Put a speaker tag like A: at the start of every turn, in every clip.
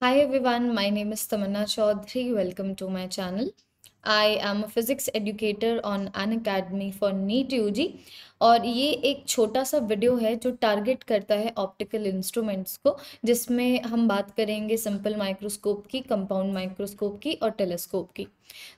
A: Hi everyone, my name is Tamanna Chaudhary. Welcome to my channel. I am a physics educator on an academy for NEET UG. और ये एक छोटा सा video है जो target करता है ऑप्टिकल इंस्ट्रूमेंट्स को जिसमें हम बात करेंगे सिंपल माइक्रोस्कोप की कंपाउंड माइक्रोस्कोप की और टेलीस्कोप की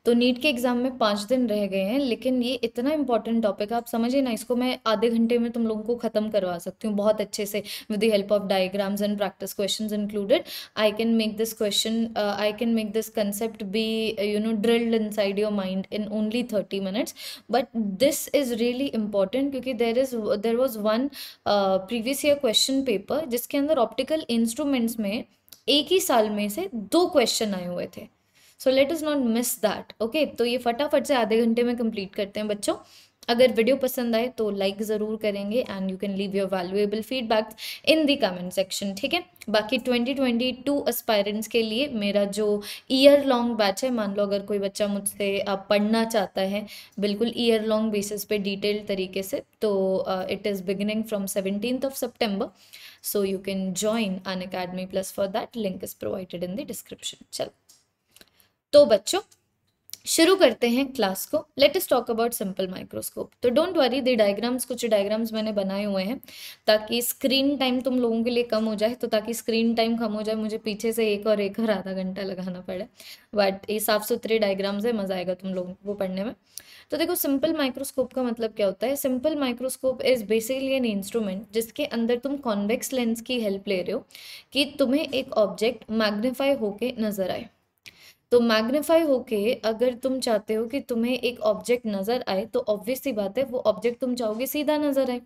A: तो नीट के एग्ज़ाम में पाँच दिन रह गए हैं लेकिन ये इतना इंपॉर्टेंट टॉपिक है आप समझिए ना इसको मैं आधे घंटे में तुम लोगों को ख़त्म करवा सकती हूँ बहुत अच्छे से with the help of diagrams and practice question included I can make this question I can make this concept be you know drilled inside your mind in only thirty minutes but this is really important क्योंकि there is there was one previous year question paper जिसके अंदर optical instruments में एक ही साल में से दो question आए हुए थे so let's not miss that okay तो ये फटाफट से आधे घंटे में कंप्लीट करते हैं बच्चों अगर वीडियो पसंद आए तो लाइक ज़रूर करेंगे and you can leave your valuable feedback in the comment section ठीक है बाकी 2022 ट्वेंटी के लिए मेरा जो ईयर लॉन्ग बैच है मान लो अगर कोई बच्चा मुझसे पढ़ना चाहता है बिल्कुल ईयर लॉन्ग बेसिस पे डिटेल तरीके से तो it is beginning from seventeen of September so you can join Unacademy Plus for that link is provided in the description चलो तो बच्चों शुरू करते हैं क्लास को let talk about simple microscope तो डोंट वरी दी डायग्राम्स कुछ diagrams मैंने बनाए हुए हैं ताकि स्क्रीन टाइम तुम लोगों के लिए कम हो जाए तो ताकि स्क्रीन टाइम कम हो जाए मुझे पीछे से एक और एक और आधा घंटा लगाना पड़े बट ये साफ सुथरे डायग्राम्स है मज़ा आएगा तुम लोगों को पढ़ने में तो देखो सिंपल माइक्रोस्कोप का मतलब क्या होता है simple microscope is basically an instrument जिसके अंदर तुम कॉन्वेक्स लेंस की हेल्प ले रहे हो कि तुम्हें एक ऑब्जेक्ट मैग्नीफाई होके नज़र आए तो मैग्नीफाई होके अगर तुम चाहते हो कि तुम्हें एक ऑब्जेक्ट नज़र आए तो ऑब्वियसली बात है वो ऑब्जेक्ट तुम चाहोगे सीधा नज़र आए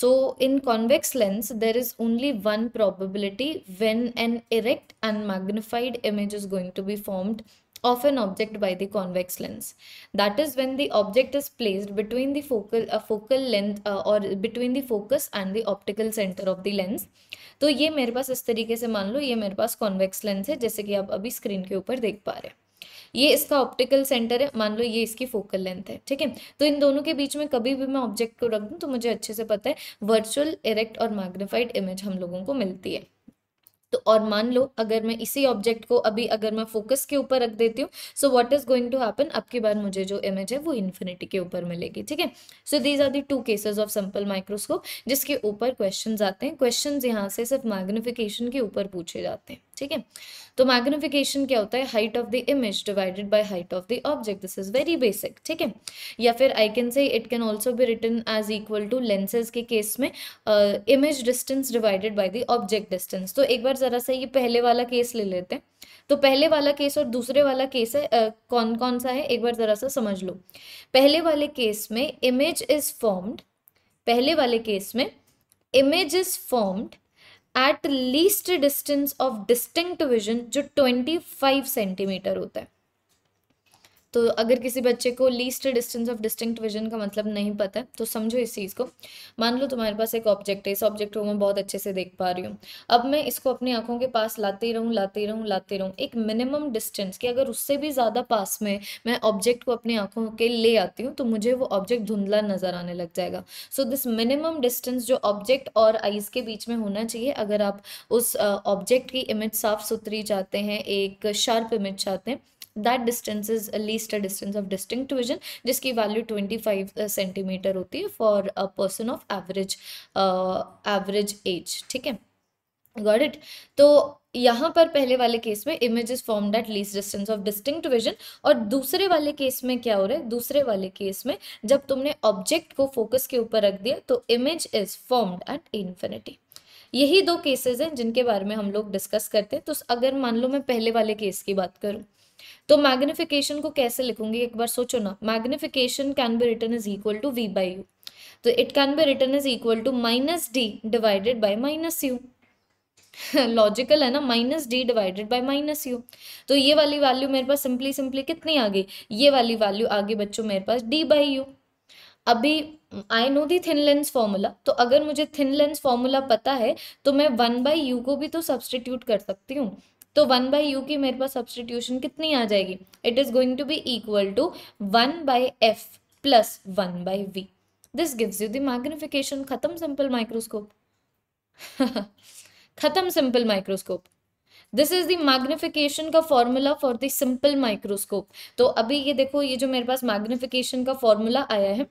A: so in convex lens there is only one probability when an erect and magnified image is going to be formed of an object by the convex lens. That is when the object is placed between the focal uh, focal length uh, or between the focus and the optical center of the lens. तो ये मेरे पास इस तरीके से मान लो ये मेरे पास convex lens है जैसे कि आप अभी स्क्रीन के ऊपर देख पा रहे हैं ये इसका ऑप्टिकल सेंटर है मान लो ये इसकी फोकल लेंथ है ठीक है तो इन दोनों के बीच में कभी भी मैं ऑब्जेक्ट को रख दूँ तो मुझे अच्छे से पता है वर्चुअल इरेक्ट और मैग्नीफाइड इमेज हम लोगों को मिलती है तो और मान लो अगर मैं इसी ऑब्जेक्ट को अभी अगर मैं फोकस के ऊपर रख देती हूँ so what is going to happen अब की बार मुझे जो इमेज है वो इन्फिनिटी के ऊपर मिलेगी ठीक है so these are the two cases of simple microscope जिसके ऊपर क्वेश्चन आते हैं क्वेश्चन यहाँ से सिर्फ मैग्निफिकेशन के ऊपर पूछे जाते हैं ठीक है तो मैग्निफिकेशन क्या होता है height of the image divided by height of the object this is very basic ठीक है या फिर I can say it can also भी written as equal to lenses के केस में image distance divided by the object distance तो एक बार ज़रा सा ये पहले वाला केस ले लेते हैं तो पहले वाला केस और दूसरे वाला केस है uh, कौन कौन सा है एक बार ज़रा सा समझ लो पहले वाले केस में इमेज इज फॉर्म्ड पहले वाले केस में image is formed at least distance of distinct vision जो 25 सेंटीमीटर होता है तो अगर किसी बच्चे को least distance of distinct vision का मतलब नहीं पता है तो समझो इस चीज़ को मान लो तुम्हारे पास एक ऑब्जेक्ट है इस ऑब्जेक्ट को मैं बहुत अच्छे से देख पा रही हूँ अब मैं इसको अपनी आंखों के पास लाती रहूँ लाती रहूँ लाती रहूँ एक मिनिमम डिस्टेंस कि अगर उससे भी ज़्यादा पास में मैं ऑब्जेक्ट को अपनी आंखों के ले आती हूँ तो मुझे वो ऑब्जेक्ट धुंधला नज़र आने लग जाएगा सो दिस मिनिमम डिस्टेंस जो ऑब्जेक्ट और आइज़ के बीच में होना चाहिए अगर आप उस ऑब्जेक्ट की इमेज साफ सुथरी चाहते हैं एक शार्प इमेज चाहते हैं that distance is least a distance of distinct vision जिसकी वैल्यू ट्वेंटी फाइव सेंटीमीटर होती है for a person of average average age ठीक है गॉट इट तो यहाँ पर पहले वाले केस में image is formed at least distance of distinct vision और दूसरे वाले केस में क्या हो रहा है दूसरे वाले केस में जब तुमने ऑब्जेक्ट को फोकस के ऊपर रख दिया तो image is formed at infinity यही दो केसेस हैं जिनके बारे में हम लोग डिस्कस करते हैं तो अगर मान लो मैं पहले वाले केस की बात करूँ तो मैग्निफिकेशन को कैसे लिखूंगी एक बार सोचो ना magnification can be written is equal to V by U तो it can be written is equal to minus D divided by minus U logical है ना minus D divided by minus U तो ये वाली वैल्यू मेरे पास simply simply कितनी आ गई ये वाली वैल्यू आ गई बच्चों मेरे पास डी बाई यू अभी I know the thin lens formula तो अगर मुझे थिन लेंस फॉर्मूला पता है तो मैं वन बाई यू को भी तो सब्सटीट्यूट कर सकती हूँ तो वन बाई यू की मेरे पास सब्सटीट्यूशन कितनी आ जाएगी it is going to be equal to one by F plus one by V this gives you the magnification खत्म सिंपल माइक्रोस्कोप खत्म simple microscope this is the magnification का formula for the simple microscope तो अभी ये देखो ये जो मेरे पास मैग्निफिकेशन का फॉर्मूला आया है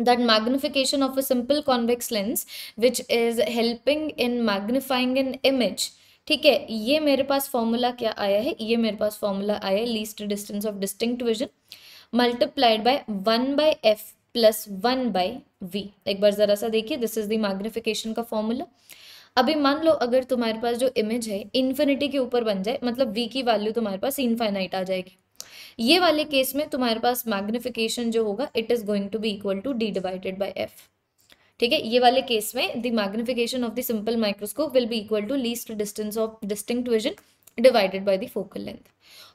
A: that magnification of a simple convex lens which is helping in magnifying an image ठीक है ये मेरे पास फॉर्मूला क्या आया है ये मेरे पास फॉर्मूला आया है least distance of distinct vision multiplied by one by F plus one by V एक बार ज़रा सा देखिए दिस इज द मैग्निफिकेशन का फॉर्मूला अभी मान लो अगर तुम्हारे पास जो इमेज है इन्फिनिटी के ऊपर बन जाए मतलब वी की वैल्यू तुम्हारे पास इनफाइनाइट आ जाएगी ये वाले केस में तुम्हारे पास मैग्निफिकेशन जो होगा it is going to be equal to D divided by F ठीक है ये वाले केस में the magnification of the simple microscope will be equal to least distance of distinct vision divided by the focal length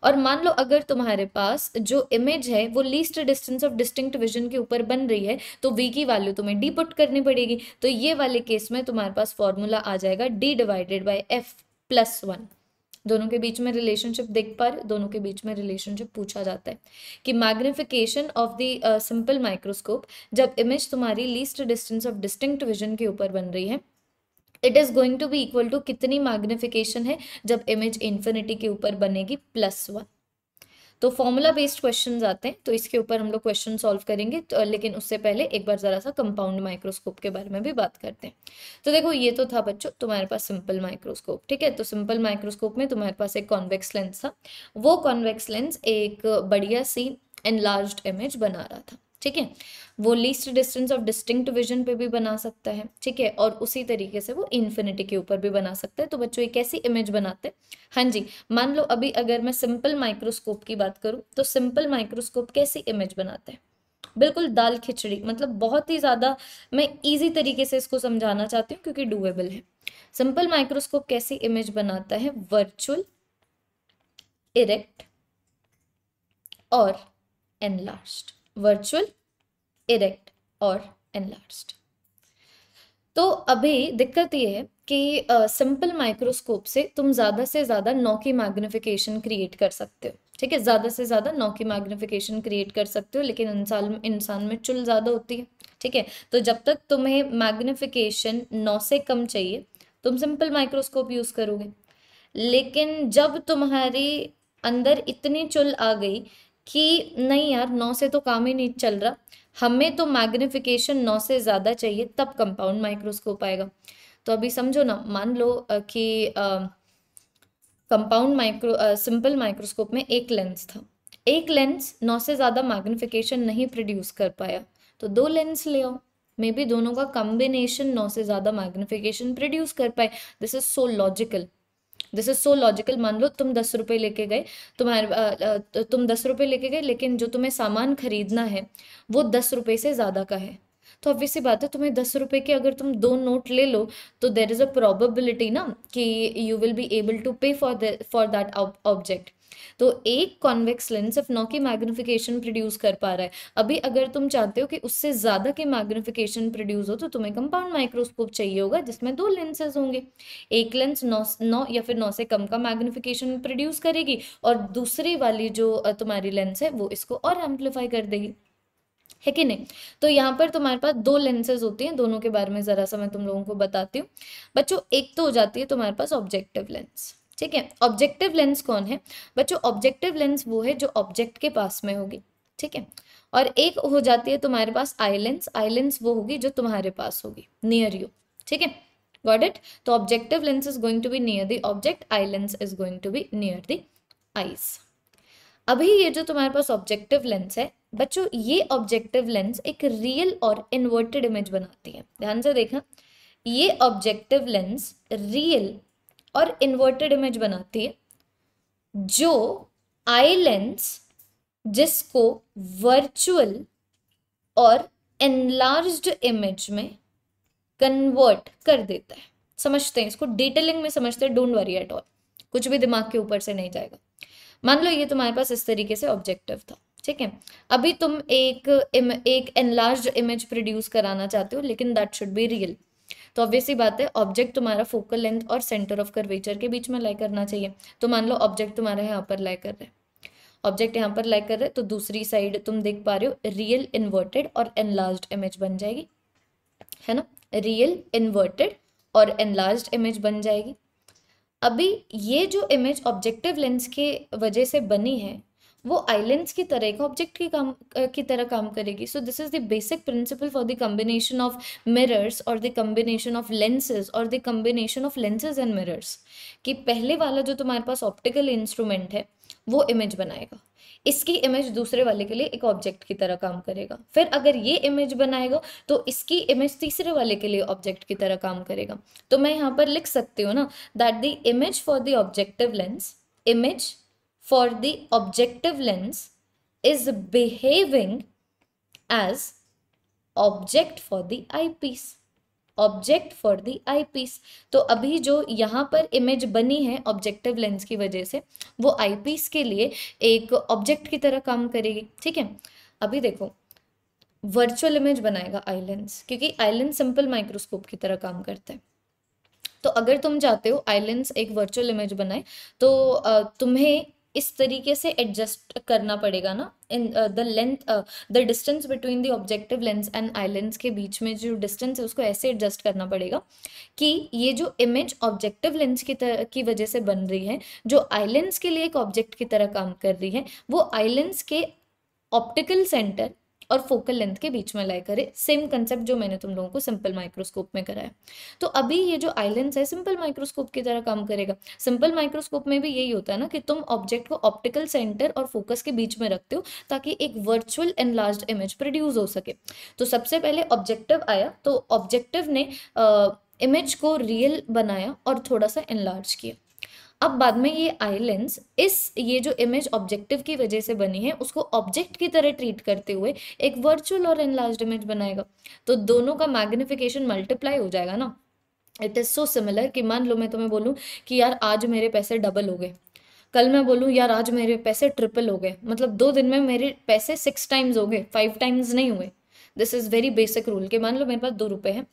A: और मान लो अगर तुम्हारे पास जो इमेज है वो least distance of distinct vision के ऊपर बन रही है तो वी की वैल्यू तुम्हें डी पुट करनी पड़ेगी तो ये वाले केस में तुम्हारे पास फॉर्मूला आ जाएगा D divided by F plus one दोनों के बीच में रिलेशनशिप दिख पर दोनों के बीच में रिलेशनशिप पूछा जाता है कि magnification of the simple microscope जब इमेज तुम्हारी least distance of distinct vision के ऊपर बन रही है it is going to be equal to कितनी मैग्निफिकेशन है जब इमेज इन्फिनिटी के ऊपर बनेगी प्लस वन तो फॉर्मूला बेस्ड क्वेश्चन आते हैं तो इसके ऊपर हम लोग क्वेश्चन सॉल्व करेंगे तो, लेकिन उससे पहले एक बार ज़रा सा कंपाउंड माइक्रोस्कोप के बारे में भी बात करते हैं तो देखो ये तो था बच्चों तुम्हारे पास सिंपल माइक्रोस्कोप ठीक है तो सिंपल माइक्रोस्कोप में तुम्हारे पास एक कॉन्वेक्स लेंस था वो कॉन्वेक्स लेंस एक बढ़िया सी एनलार्ज इमेज बना रहा था ठीक है वो least distance of distinct vision पे भी बना सकता है ठीक है और उसी तरीके से वो इन्फिनिटी के ऊपर भी बना सकता है तो बच्चों एक ऐसी इमेज बनाते हैं हाँ जी मान लो अभी अगर मैं सिंपल माइक्रोस्कोप की बात करूँ तो सिंपल माइक्रोस्कोप कैसी इमेज बनाते हैं बिल्कुल दाल खिचड़ी मतलब बहुत ही ज़्यादा मैं इजी तरीके से इसको समझाना चाहती हूँ क्योंकि डूएबल है सिंपल माइक्रोस्कोप कैसी इमेज बनाता है वर्चुअल इरेक्ट और एनलास्ट वर्चुअल इरेक्ट और एनलार्ज्ड तो अभी दिक्कत ये है कि सिंपल uh, माइक्रोस्कोप से तुम ज़्यादा से ज़्यादा नौ की मैग्निफिकेशन क्रिएट कर सकते हो ठीक है ज़्यादा से ज़्यादा नौ की मैग्निफिकेशन क्रिएट कर सकते हो लेकिन इंसान इंसान में चुल ज़्यादा होती है ठीक है तो जब तक तुम्हें मैग्निफिकेशन नौ से कम चाहिए तुम सिंपल माइक्रोस्कोप यूज़ करोगे लेकिन जब तुम्हारी अंदर इतनी चुल आ गई कि नहीं यार नौ से तो काम ही नहीं चल रहा हमें तो मैग्निफिकेशन नौ से ज़्यादा चाहिए तब कंपाउंड माइक्रोस्कोप आएगा तो अभी समझो ना मान लो कि कंपाउंड माइक्रो सिंपल माइक्रोस्कोप में एक लेंस था एक लेंस नौ से ज़्यादा मैग्निफिकेशन नहीं प्रोड्यूस कर पाया तो दो लेंस ले आओ मे बी दोनों का कॉम्बिनेशन नौ से ज़्यादा मैग्निफिकेशन प्रोड्यूस कर पाए this is so logical this is so logical मान लो तुम दस रुपये लेके गए तुम्हारे तो तुम दस रुपये लेके गए लेकिन जो तुम्हें सामान खरीदना है वो दस रुपये से ज़्यादा का है तो ऑब्वियस सी बात है तुम्हें दस रुपये के अगर तुम दो नोट ले लो तो देर इज़ अ प्रोबेबिलिटी ना कि you will be able to pay for for that object तो एक कॉन्वेक्स लेंस सिर्फ नौ की मैग्निफिकेशन प्रोड्यूस कर पा रहा है अभी अगर तुम चाहते हो कि उससे ज़्यादा के मैग्निफिकेशन प्रोड्यूस हो तो तुम्हें कंपाउंड माइक्रोस्कोप चाहिए होगा जिसमें दो लेंसेज होंगे एक लेंस नौ नौ या फिर नौ से कम का मैग्निफिकेशन प्रोड्यूस करेगी और दूसरी वाली जो तुम्हारी लेंस है वो इसको और एम्पलीफाई कर देगी है कि नहीं तो यहाँ पर तुम्हारे पास दो लेंसेज होती हैं दोनों के बारे में ज़रा सा मैं तुम लोगों को बताती हूँ बच्चों एक तो हो जाती है तुम्हारे पास ऑब्जेक्टिव लेंस ठीक है ऑब्जेक्टिव लेंस कौन है बच्चों ऑब्जेक्टिव लेंस वो है जो ऑब्जेक्ट के पास में होगी ठीक है और एक हो जाती है तुम्हारे पास आई लेंस आई लेंस वो होगी जो तुम्हारे पास होगी नियर यू ठीक है गॉट इट तो objective lens is going to be near the object eye lens is going to be near the eyes अभी ये जो तुम्हारे पास ऑब्जेक्टिव लेंस है बच्चों ये ऑब्जेक्टिव लेंस एक रियल और इन्वर्टेड इमेज बनाती है ध्यान से देखा ये ऑब्जेक्टिव लेंस रियल और इन्वर्टेड इमेज बनाती है जो आई लेंस जिसको वर्चुअल और एनलार्ज्ड इमेज में कन्वर्ट कर देता है समझते हैं इसको डिटेलिंग में समझते हैं डोंट वरी एट ऑल कुछ भी दिमाग के ऊपर से नहीं जाएगा मान लो ये तुम्हारे पास इस तरीके से ऑब्जेक्टिव था ठीक है अभी तुम एक एक एनलार्ज इमेज प्रोड्यूस कराना चाहते हो लेकिन दैट शुड बी रियल तो ऑब्वियसली बात है ऑब्जेक्ट तुम्हारा फोकल लेंथ और सेंटर ऑफ कर्वेचर के बीच में लाइक करना चाहिए तो मान लो ऑब्जेक्ट तुम्हारा यहाँ पर लाई कर रहा है ऑब्जेक्ट यहाँ पर लाइक कर रहा है तो दूसरी साइड तुम देख पा रहे हो रियल इन्वर्टेड और एनलार्ज इमेज बन जाएगी है ना रियल इन्वर्टेड और एनलार्ज इमेज बन जाएगी अभी ये जो इमेज ऑब्जेक्टिव लेंस के वजह से बनी है वो आइलैंड्स की तरह एक ऑब्जेक्ट की काम की तरह काम करेगी so this is the basic principle for the combination of mirrors और द कम्बिनेशन ऑफ लेंसेज और the combination of lenses and mirrors कि पहले वाला जो तुम्हारे पास ऑप्टिकल इंस्ट्रूमेंट है वो इमेज बनाएगा इसकी इमेज दूसरे वाले के लिए एक ऑब्जेक्ट की तरह काम करेगा फिर अगर ये इमेज बनाएगा तो इसकी इमेज तीसरे वाले के लिए ऑब्जेक्ट की तरह काम करेगा तो मैं यहाँ पर लिख सकती हूँ ना that the image for the objective lens image for the objective lens is behaving as object for the eyepiece object for the piece तो अभी जो यहाँ पर इमेज बनी है ऑब्जेक्टिव लेंस की वजह से वो आई पीस के लिए एक ऑब्जेक्ट की तरह काम करेगी ठीक है अभी देखो वर्चुअल इमेज बनाएगा आई लेंस क्योंकि आई लेंस सिंपल माइक्रोस्कोप की तरह काम करता है तो अगर तुम चाहते हो आई लेंस एक वर्चुअल इमेज बनाए तो तुम्हें इस तरीके से एडजस्ट करना पड़ेगा ना in the length the distance between the objective lens and eye lens के बीच में जो डिस्टेंस है उसको ऐसे एडजस्ट करना पड़ेगा कि ये जो इमेज ऑब्जेक्टिव लेंस की तरह की वजह से बन रही है जो आई लेंस के लिए एक ऑब्जेक्ट की तरह काम कर रही है वो आई लेंस के ऑप्टिकल सेंटर और फोकल लेंथ के बीच में लाई करे सेम कंसेप्ट जो मैंने तुम लोगों को सिंपल माइक्रोस्कोप में कराया तो अभी ये जो आईलेंस है सिंपल माइक्रोस्कोप की तरह काम करेगा सिंपल माइक्रोस्कोप में भी यही होता है ना कि तुम ऑब्जेक्ट को ऑप्टिकल सेंटर और फोकस के बीच में रखते हो ताकि एक वर्चुअल एनलार्ज इमेज प्रोड्यूस हो सके तो सबसे पहले ऑब्जेक्टिव आया तो ऑब्जेक्टिव ने इमेज को रियल बनाया और थोड़ा सा एनलार्ज किया अब बाद में ये आई लेंस इस ये जो इमेज ऑब्जेक्टिव की वजह से बनी है उसको ऑब्जेक्ट की तरह ट्रीट करते हुए एक वर्चुअल और एनलार्ज इमेज बनाएगा तो दोनों का मैग्निफिकेशन मल्टीप्लाई हो जाएगा ना इट इज़ सो सिमिलर कि मान लो मैं तुम्हें बोलूँ कि यार आज मेरे पैसे डबल हो गए कल मैं बोलूँ यार आज मेरे पैसे ट्रिपल हो गए मतलब दो दिन में मेरे पैसे सिक्स टाइम्स हो गए फाइव टाइम्स नहीं हुए this is very basic rule के मान लो मेरे पास दो रुपये हैं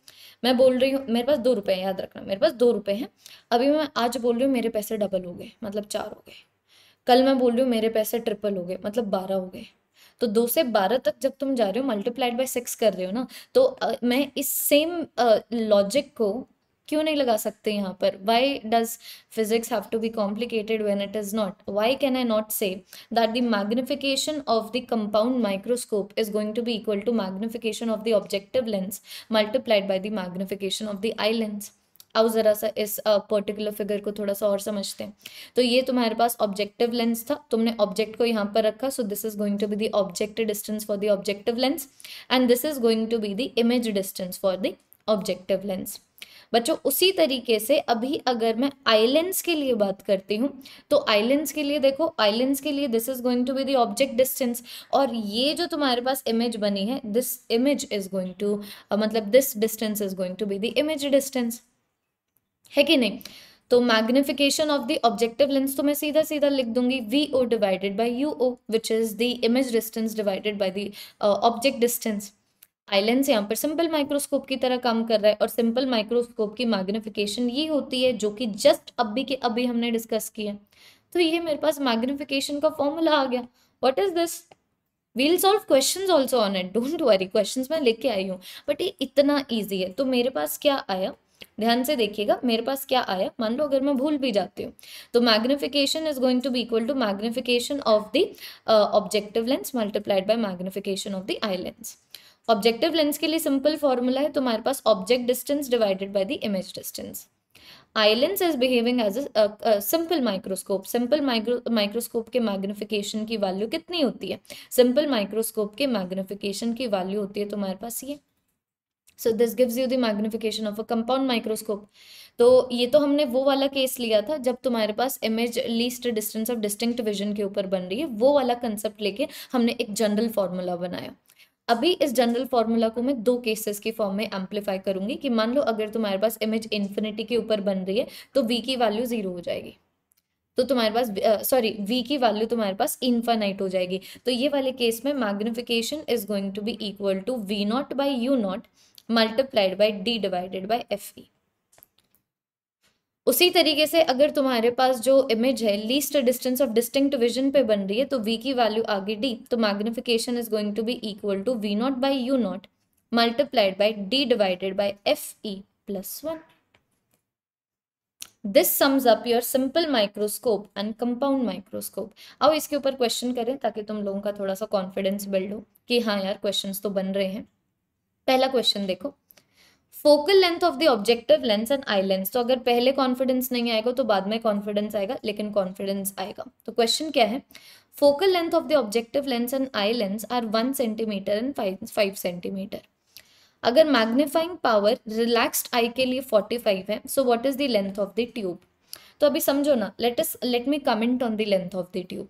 A: मैं बोल रही हूँ मेरे पास दो रुपए हैं याद रखना मेरे पास दो रुपए हैं अभी मैं आज बोल रही हूँ मेरे पैसे डबल हो गए मतलब चार हो गए कल मैं बोल रही हूँ मेरे पैसे ट्रिपल हो गए मतलब बारह हो गए तो दो से बारह तक जब तुम जा रहे हो मल्टीप्लाइड बाय सिक्स कर रहे हो ना तो मैं इस सेम लॉजिक को क्यों नहीं लगा सकते यहाँ पर why does physics have to be complicated when it is not why can I not say that the magnification of the compound microscope is going to be equal to magnification of the objective lens multiplied by the magnification of the eye lens आओ ज़रा सा इस particular figure को थोड़ा सा और समझते हैं तो ये तुम्हारे पास ऑब्जेक्टिव लेंस था तुमने ऑब्जेक्ट को यहाँ पर रखा so this is going to be the object distance for the objective lens and this is going to be the image distance for the objective lens बच्चों उसी तरीके से अभी अगर मैं आइलैंड्स के लिए बात करती हूँ तो आइलैंड्स के लिए देखो आइलैंड्स के लिए this is going to be the object distance और ये जो तुम्हारे पास इमेज बनी है this image is going to मतलब this distance is going to be the image distance है कि नहीं तो magnification of the objective lens तो मैं सीधा सीधा लिख दूंगी V O divided by U O which is the image distance divided by the object distance eye lens यहाँ पर सिंपल माइक्रोस्कोप की तरह काम कर रहा है और सिंपल माइक्रोस्कोप की मैग्निफिकेशन ये होती है जो कि जस्ट अभी के अभी हमने डिस्कस किया तो ये मेरे पास मैग्निफिकेशन का फॉर्मूला आ गया what is this we'll solve question also on it don't worry question मैं लेके आई हूँ बट ये इतना ईजी है तो मेरे पास क्या आया ध्यान से देखिएगा मेरे पास क्या आया मान लो अगर मैं भूल भी जाती हूँ तो magnification is going to be equal to magnification of the objective lens multiplied by magnification of the eye lens objective lens के लिए सिंपल फॉर्मूला है तुम्हारे तो पास object distance divided by the image distance eye lens is behaving as a simple microscope simple microscope के magnification की value कितनी होती है सिंपल माइक्रोस्कोप के मैग्निफिकेशन की वैल्यू होती है तुम्हारे तो पास ये सो this gives you the magnification of a compound microscope तो ये तो हमने वो वाला केस लिया था जब तुम्हारे पास image least distance of distinct vision के ऊपर बन रही है वो वाला कंसेप्ट लेके हमने एक जनरल फॉर्मूला बनाया अभी इस जनरल फार्मूला को मैं दो केसेस के फॉर्म में एम्पलीफाई करूंगी कि मान लो अगर तुम्हारे पास इमेज इन्फिनिटी के ऊपर बन रही है तो वी की वैल्यू जीरो हो जाएगी तो तुम्हारे पास सॉरी वी की वैल्यू तुम्हारे पास इन्फानाइट हो जाएगी तो ये वाले केस में magnification is going to be equal to V naught by U naught multiplied by D divided by F E उसी तरीके से अगर तुम्हारे पास जो इमेज है least distance of distinct vision पे बन रही है तो वी की वैल्यू आगे डी तो magnification is going to be equal to V naught by U naught multiplied by D divided by F E plus one this sums up your simple microscope and compound microscope आओ इसके ऊपर question करें ताकि तुम लोगों का थोड़ा सा कॉन्फिडेंस बिल्ड हो कि हाँ यार क्वेश्चन तो बन रहे हैं पहला क्वेश्चन देखो focal length of the objective lens and eye lens तो अगर पहले कॉन्फिडेंस नहीं आएगा तो बाद में कॉन्फिडेंस आएगा लेकिन कॉन्फिडेंस आएगा तो क्वेश्चन क्या है focal length of the objective lens and eye lens are one centimetre and five centimetre अगर मैग्नीफाइंग पावर रिलैक्स्ड आई के लिए फोर्टी फाइव है so what is the length of the tube तो अभी समझो ना let let me comment on the length of the tube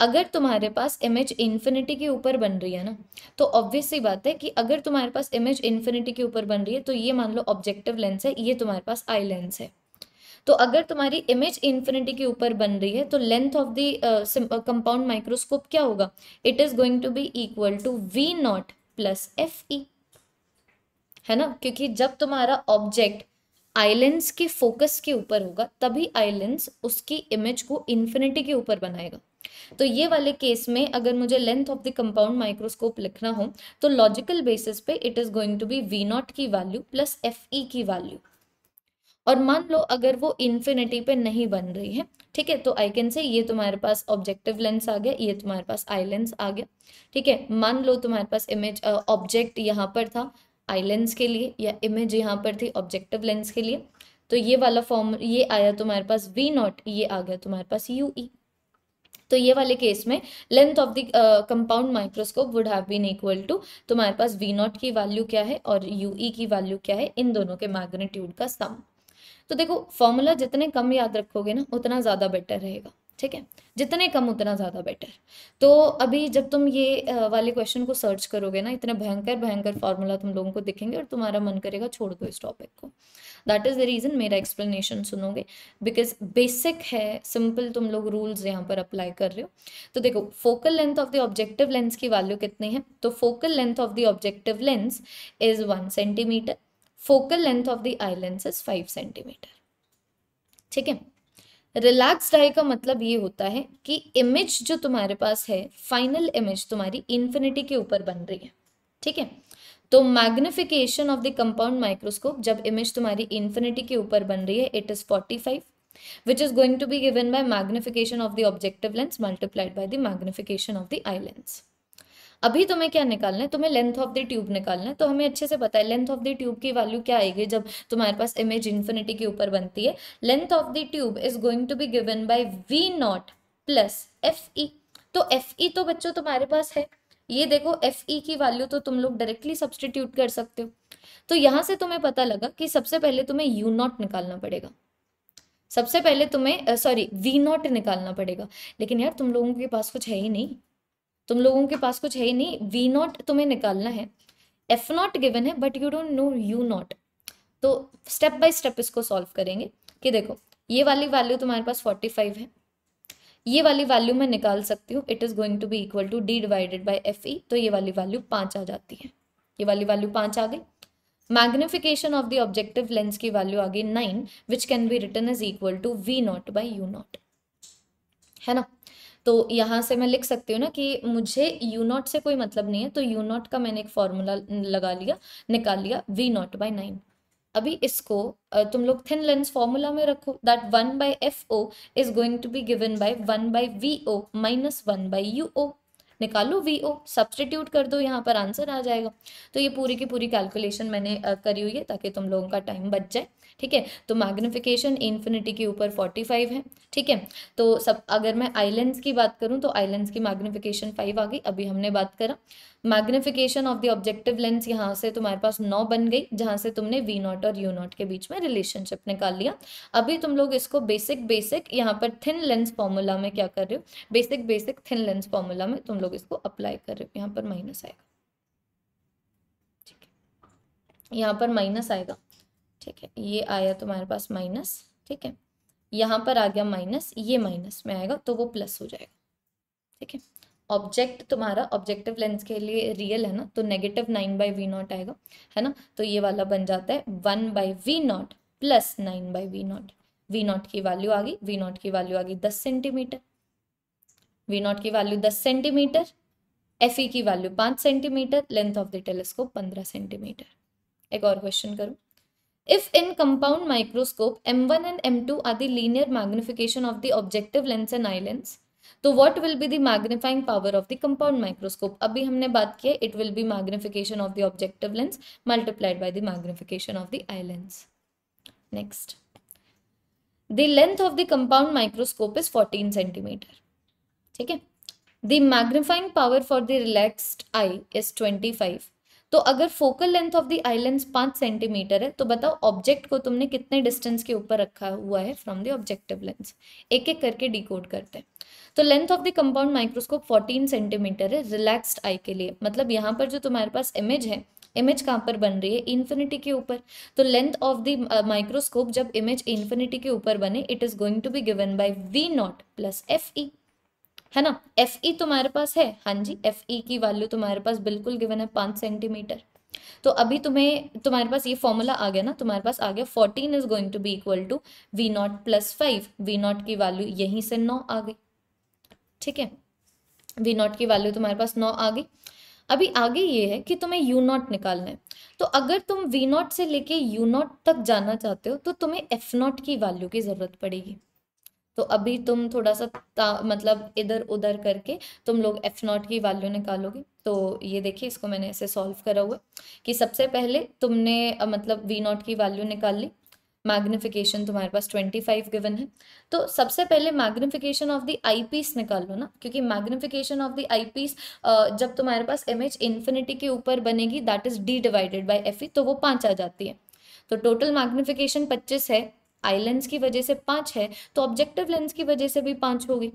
A: अगर तुम्हारे पास इमेज इन्फिनिटी के ऊपर बन रही है ना तो ऑब्वियस सी बात है कि अगर तुम्हारे पास इमेज इन्फिनिटी के ऊपर बन रही है तो ये मान लो ऑब्जेक्टिव लेंस है ये तुम्हारे पास आई लेंस है तो अगर तुम्हारी इमेज इन्फिनिटी के ऊपर बन रही है तो length of the compound microscope क्या होगा it is going to be equal to V naught plus F E है ना क्योंकि जब तुम्हारा ऑब्जेक्ट लेंस के फोकस के ऊपर होगा तभी लेंस उसकी इमेज को इन्फिनिटी के ऊपर बनाएगा तो ये वाले केस में अगर मुझे length of the compound microscope लिखना हो तो लॉजिकल बेसिस पे it is going to be V naught की वैल्यू प्लस एफ ई की वैल्यू और मान लो अगर वो इन्फिनिटी पे नहीं बन रही है ठीक है तो आई कैन से ये तुम्हारे पास ऑब्जेक्टिव लेंस आ गया ये तुम्हारे पास आई लेंस आ गया ठीक है मान लो तुम्हारे पास इमेज ऑब्जेक्ट यहाँ पर था आई लेंस के लिए या इमेज यहाँ पर थी ऑब्जेक्टिव लेंस के लिए तो ये वाला फॉर्म ये आया तुम्हारे पास वी नॉट ये आ गया तुम्हारे पास यू ई e, तो ये वाले केस में length of the compound microscope would have been equal to तो हमारे पास वी नॉट की वैल्यू क्या है और यू ई e की वैल्यू क्या है इन दोनों के मैग्नीट्यूड का सम तो देखो फॉर्मूला जितने कम याद रखोगे ना उतना ज़्यादा बेटर रहेगा ठीक है जितने कम उतना ज़्यादा बेटर तो अभी जब तुम ये uh, वाले क्वेश्चन को सर्च करोगे ना इतने भयंकर भयंकर फार्मूला तुम लोगों को दिखेंगे और तुम्हारा मन करेगा छोड़ दो इस टॉपिक को दैट इज़ द रीज़न मेरा एक्सप्लेनेशन सुनोगे बिकॉज बेसिक है सिंपल तुम लोग रूल्स यहाँ पर अप्लाई कर रहे हो तो देखो focal length of the objective lens की वैल्यू कितने हैं तो focal length of the objective lens is one centimetre focal length of the eye lens is five centimetre ठीक है रिलैक्स डाई का मतलब ये होता है कि इमेज जो तुम्हारे पास है फाइनल इमेज तुम्हारी इन्फिनिटी के ऊपर बन रही है ठीक है तो magnification of the compound microscope जब इमेज तुम्हारी इन्फिनिटी के ऊपर बन रही है it is forty five which is going to be given by magnification of the objective lens multiplied by the magnification of the eye lens अभी तुम्हें क्या निकालना है तुम्हें लेंथ ऑफ द ट्यूब निकालना है तो हमें अच्छे से पता है लेंथ ऑफ द ट्यूब की वैल्यू क्या आएगी जब तुम्हारे पास इमेज इन्फिनिटी के ऊपर बनती है length of the tube is going to be given by V naught plus F E तो एफ ई e तो बच्चों तुम्हारे पास है ये देखो एफ ई e की वैल्यू तो तुम लोग डायरेक्टली सब्सटीट्यूट कर सकते हो तो यहां से तुम्हें पता लगा कि सबसे पहले तुम्हें यू नॉट निकालना पड़ेगा सबसे पहले तुम्हें सॉरी वी नॉट निकालना पड़ेगा लेकिन यार तुम लोगों के पास कुछ है ही नहीं तुम लोगों के पास कुछ है ही नहीं वी नॉट तुम्हें निकालना है एफ नॉट गिवन है but you don't know U naught तो स्टेप बाय स्टेप इसको सॉल्व करेंगे कि देखो ये वाली वैल्यू तुम्हारे पास फोर्टी फाइव है ये वाली वैल्यू मैं निकाल सकती हूँ it is going to be equal to D divided by F E तो ये वाली वैल्यू पाँच आ जाती है ये वाली वैल्यू पाँच आ गई magnification of the objective lens की वैल्यू आ गई nine which can be written is equal to V naught by U naught है ना तो यहाँ से मैं लिख सकती हूँ ना कि मुझे यू नॉट से कोई मतलब नहीं है तो यू नॉट का मैंने एक फॉर्मूला लगा लिया निकाल लिया वी नॉट बाई नाइन अभी इसको तुम लोग थिन लेंस फॉर्मूला में रखो that one by F O is going to be given by one by V O minus one by U O निकालो वी ओ सब्सटीट्यूट कर दो यहाँ पर आंसर आ जाएगा तो ये पूरी की पूरी कैलकुलेशन मैंने करी हुई है ताकि तुम लोगों का टाइम बच जाए ठीक है तो मैग्निफिकेशन इन्फिनिटी के ऊपर फोर्टी फाइव है ठीक है तो सब अगर मैं आइलैंड्स की बात करूँ तो आइलैंड्स की मैग्निफिकेशन फाइव आ गई अभी हमने बात करा magnification of the objective lens यहाँ से तुम्हारे पास नौ बन गई जहाँ से तुमने वी नॉट और यू नॉट के बीच में रिलेशनशिप निकाल लिया अभी तुम लोग इसको बेसिक बेसिक यहाँ पर थिन लेंस फॉर्मूला में क्या कर रहे हो basic basic thin lens formula में तुम लोग इसको अप्लाई कर रहे हो यहाँ पर माइनस आएगा ठीक है यहाँ पर माइनस आएगा ठीक है ये आया तुम्हारे पास माइनस ठीक है यहाँ पर आ गया माइनस ये माइनस में आएगा तो वो प्लस हो जाएगा ठीक है ऑब्जेक्ट तुम्हारा ऑब्जेक्टिव लेंस के लिए रियल है ना तो negative nine by V naught आएगा है ना तो ये वाला बन जाता है one by V naught plus nine by V naught V naught की वैल्यू आ गई वी नॉट की वैल्यू आ गई दस सेंटीमीटर वी नॉट की वैल्यू दस सेंटीमीटर एफ की वैल्यू पांच centimetre length of the telescope पंद्रह सेंटीमीटर एक और क्वेश्चन करूँ If in compound microscope M1 and M2 are the linear magnification of the objective lens and eye lens, तो what will be the magnifying power of the compound microscope अभी हमने बात की it will be magnification of the objective lens multiplied by the magnification of the eye lens next the length of the compound microscope is fourteen centimetre ठीक है the magnifying power for the relaxed eye is twenty five तो अगर focal length of the eye lens पाँच सेंटीमीटर है तो बताओ object को तुमने कितने डिस्टेंस के ऊपर रखा हुआ है फ्रॉम द ऑब्जेक्टिव लेंस एक एक करके डिकोड करते हैं तो length of the compound microscope 14 centimetre है रिलैक्स्ड आई के लिए मतलब यहाँ पर जो तुम्हारे पास इमेज है इमेज कहाँ पर बन रही है इन्फिनिटी के ऊपर तो लेंथ ऑफ द माइक्रोस्कोप जब इमेज इन्फिनिटी के ऊपर बने it is going to be given by V naught plus F E है ना एफ ई तुम्हारे पास है हाँ जी एफ हम्म। ई की वैल्यू तुम्हारे पास बिल्कुल गिवन है पांच सेंटीमीटर तो अभी तुम्हें तुम्हारे पास ये फॉर्मूला आ गया ना तुम्हारे पास आ गया fourteen is going to be equal to V naught plus five V naught की वैल्यू यहीं से नौ आ गई ठीक है वी नॉट की वैल्यू तुम्हारे पास नौ आ गई अभी आगे ये है कि तुम्हें यू नॉट निकालना है तो अगर तुम वी नॉट से लेके यू नॉट तक जाना चाहते हो तो तुम्हें एफ नॉट की वैल्यू की ज़रूरत पड़ेगी तो अभी तुम थोड़ा सा मतलब इधर उधर करके तुम लोग एफ नॉट की वैल्यू निकालोगे तो ये देखिए इसको मैंने ऐसे सॉल्व करा हुआ कि सबसे पहले तुमने मतलब वी नॉट की वैल्यू निकाल ली मैग्निफिकेशन तुम्हारे पास ट्वेंटी फाइव गिवन है तो सबसे पहले magnification of the eyepiece निकाल लो ना क्योंकि magnification of the eyepiece जब तुम्हारे पास इमेज इन्फिनिटी के ऊपर बनेगी that is D divided by F E तो वो पाँच आ जाती है तो टोटल मैग्निफिकेशन पच्चीस है आई लेंस की वजह से पाँच है तो ऑब्जेक्टिव लेंस की वजह से भी पाँच होगी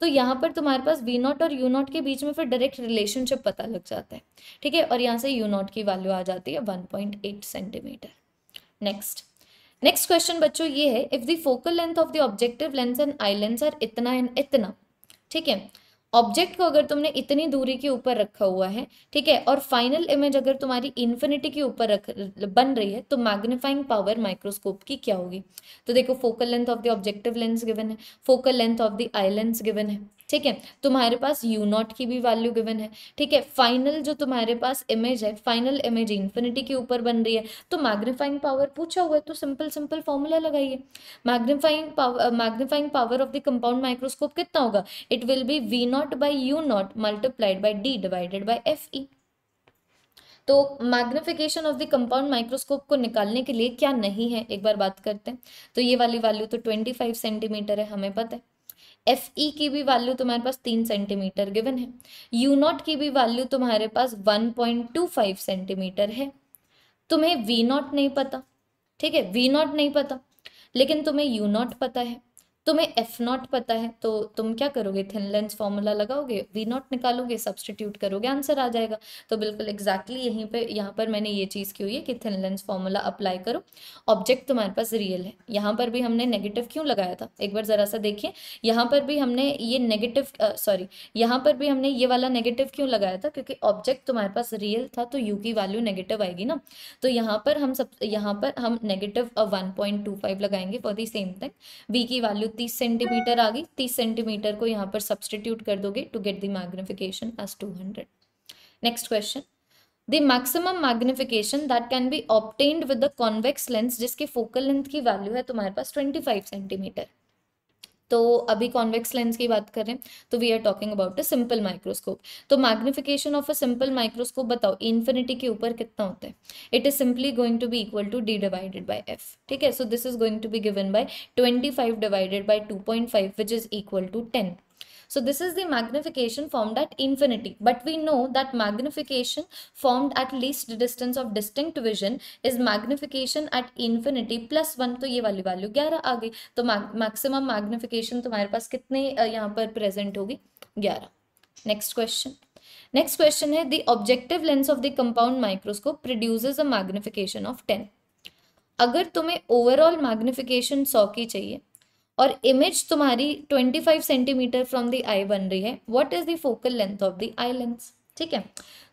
A: तो यहाँ पर तुम्हारे पास वी नॉट और यू नॉट के बीच में फिर डायरेक्ट रिलेशनशिप पता लग जाता है ठीक है और यहाँ से यू नॉट की वैल्यू आ जाती है one point eight centimetre next next question बच्चों ये है if the focal length of the objective lens and eye lens are इतना एंड इतना ठीक है ऑब्जेक्ट को अगर तुमने इतनी दूरी के ऊपर रखा हुआ है ठीक है और फाइनल इमेज अगर तुम्हारी इन्फिनिटी के ऊपर रख बन रही है तो मैग्नीफाइंग पावर माइक्रोस्कोप की क्या होगी तो देखो focal length of the objective lens given है focal length of the eye lens given है ठीक है तुम्हारे पास यू नॉट की भी वैल्यू गिवन है ठीक है फाइनल जो तुम्हारे पास इमेज है फाइनल इमेज इन्फिनिटी के ऊपर बन रही है तो मैग्नीफाइंग पावर पूछा हुआ है तो सिंपल सिंपल फॉर्मूला लगाइए magnifying power magnifying power of the compound microscope कितना होगा it will be V naught by U naught multiplied by D divided by F E तो magnification of the compound microscope को निकालने के लिए क्या नहीं है एक बार बात करते हैं तो ये वाली वैल्यू तो 25 सेंटीमीटर है हमें पता है एफ ई e की भी वैल्यू तुम्हारे पास तीन सेंटीमीटर गिवन है यू नॉट की भी वैल्यू तुम्हारे पास one point two five centimetre है तुम्हें वी नॉट नहीं पता ठीक है वी नॉट नहीं पता लेकिन तुम्हें यू नॉट पता है तुम्हें एफ नॉट पता है तो तुम क्या करोगे थिन लेंस फॉर्मूला लगाओगे वी नॉट निकालोगे सब्सटीट्यूट करोगे आंसर आ जाएगा तो बिल्कुल एग्जैक्टली exactly यहीं पे यहाँ पर मैंने ये चीज़ की हुई है कि थिन लेंस फॉर्मूला अप्लाई करो ऑब्जेक्ट तुम्हारे पास रियल है यहाँ पर भी हमने नेगेटिव क्यों लगाया था एक बार ज़रा सा देखिए यहाँ पर भी हमने ये नेगेटिव सॉरी यहाँ पर भी हमने ये वाला नेगेटिव क्यों लगाया था क्योंकि ऑब्जेक्ट तुम्हारे पास रियल था तो यू की वैल्यू नेगेटिव आएगी ना तो यहाँ पर हम सब यहाँ पर हम negative one point two five लगाएंगे for the same thing V की वैल्यू तीस सेंटीमीटर आ गई तीस सेंटीमीटर को यहाँ पर सब्सटीट्यूट कर दोगे to get the magnification as two hundred next question the maximum magnification that can be obtained with the convex lens जिसकी फोकल लेंथ की वैल्यू है तुम्हारे पास ट्वेंटी फाइव सेंटीमीटर तो अभी कॉन्वेक्स लेंस की बात करें तो we are talking about a simple microscope तो magnification of a simple microscope बताओ इन्फिनिटी के ऊपर कितना होता है it is simply going to be equal to D divided by F ठीक है so this is going to be given by twenty five divided by two point five which is equal to ten So this is the magnification formed at infinity. But we know that magnification formed at least distance of distinct vision is magnification at infinity plus one तो ये वाली value ग्यारह आ गई तो maximum magnification तुम्हारे पास कितने yahan par present hogi 11 next question next question है the objective lens of the compound microscope produces a magnification of ten अगर तुम्हें ओवरऑल मैग्निफिकेशन सौ की चाहिए और इमेज तुम्हारी 25 सेंटीमीटर फ्रॉम दी आई बन रही है what is the focal length of the eye lens ठीक है